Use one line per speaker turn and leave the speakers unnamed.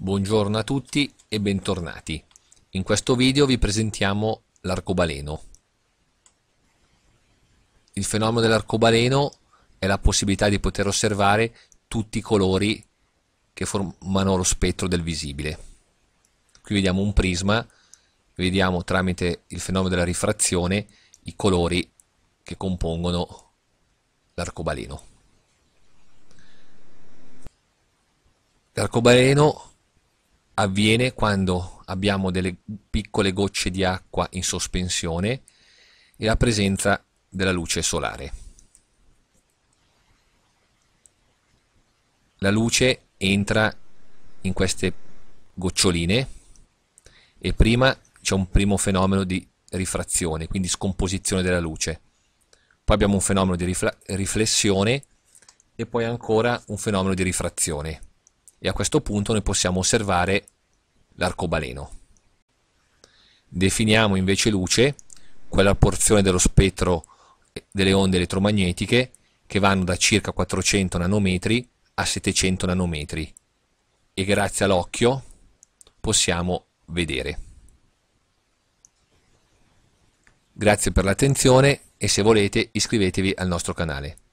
Buongiorno a tutti e bentornati. In questo video vi presentiamo l'arcobaleno. Il fenomeno dell'arcobaleno è la possibilità di poter osservare tutti i colori che formano lo spettro del visibile. Qui vediamo un prisma, vediamo tramite il fenomeno della rifrazione i colori che compongono l'arcobaleno. L'arcobaleno avviene quando abbiamo delle piccole gocce di acqua in sospensione e la presenza della luce solare. La luce entra in queste goccioline e prima c'è un primo fenomeno di rifrazione, quindi scomposizione della luce. Poi abbiamo un fenomeno di riflessione e poi ancora un fenomeno di rifrazione e a questo punto noi possiamo osservare l'arcobaleno. Definiamo invece luce quella porzione dello spettro eh, delle onde elettromagnetiche che vanno da circa 400 nanometri a 700 nanometri e grazie all'occhio possiamo vedere. Grazie per l'attenzione e se volete iscrivetevi al nostro canale.